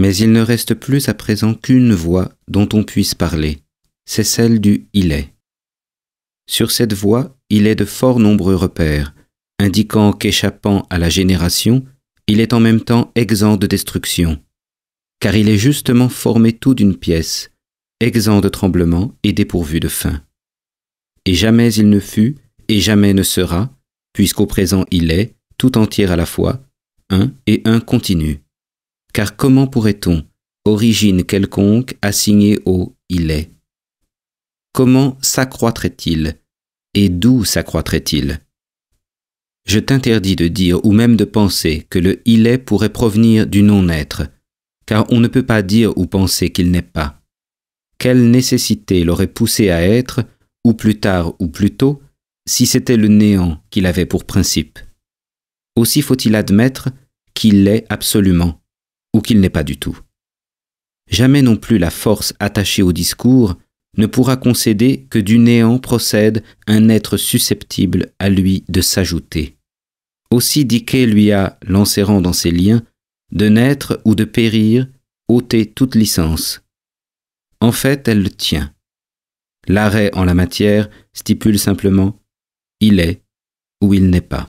mais il ne reste plus à présent qu'une voix dont on puisse parler, c'est celle du Il est. Sur cette voie, il est de fort nombreux repères, indiquant qu'échappant à la génération, il est en même temps exempt de destruction, car il est justement formé tout d'une pièce, exempt de tremblement et dépourvu de faim. Et jamais il ne fut, et jamais ne sera, puisqu'au présent il est, tout entier à la fois, un et un continu car comment pourrait-on, origine quelconque, assigner au il est Comment s'accroîtrait-il Et d'où s'accroîtrait-il Je t'interdis de dire ou même de penser que le il est pourrait provenir du non-être, car on ne peut pas dire ou penser qu'il n'est pas. Quelle nécessité l'aurait poussé à être, ou plus tard ou plus tôt, si c'était le néant qu'il avait pour principe Aussi faut-il admettre qu'il l'est absolument, ou qu'il n'est pas du tout. Jamais non plus la force attachée au discours ne pourra concéder que du néant procède un être susceptible à lui de s'ajouter. Aussi Dickey lui a, l'enserrant dans ses liens, de naître ou de périr, ôté toute licence. En fait, elle le tient. L'arrêt en la matière stipule simplement il est ou il n'est pas.